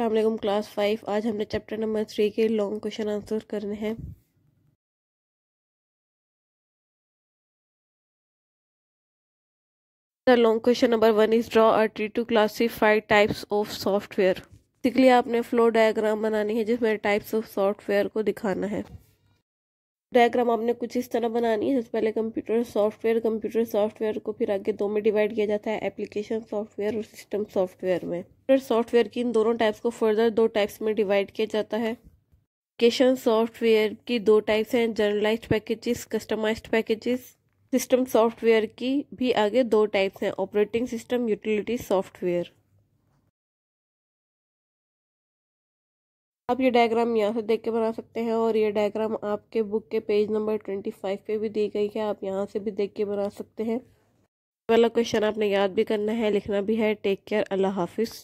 अल्लाम class five आज हमने चैप्टर नंबर थ्री के लॉन्ग क्वेश्चन आंसर करने हैं the long question number one is draw a tree to classified types of software इसके लिए आपने फ्लो डायग्राम बनानी है जिसमें टाइप्स ऑफ सॉफ्टवेयर को दिखाना है डायग्राम आपने कुछ इस तरह बनानी है सबसे पहले कंप्यूटर सॉफ्टवेयर कंप्यूटर सॉफ्टवेयर को फिर आगे दो में डिवाइड किया जाता है एप्लीकेशन सॉफ्टवेयर और सिस्टम सॉफ्टवेयर में कंप्यूटर सॉफ्टवेयर की इन दोनों टाइप्स को फर्दर दो टाइप्स में डिवाइड किया जाता है एप्लीकेशन सॉफ्टवेयर की दो टाइप्स हैं generalized packages customized packages system software की भी आगे दो टाइप्स हैं ऑपरेटिंग सिस्टम यूटिलिटी सॉफ्टवेयर आप ये डायग्राम यहाँ से देख के बना सकते हैं और ये डायग्राम आपके बुक के पेज नंबर ट्वेंटी फाइव पे भी दी गई है आप यहाँ से भी देख के बना सकते हैं वाला क्वेश्चन आपने याद भी करना है लिखना भी है टेक केयर अल्लाह हाफिज़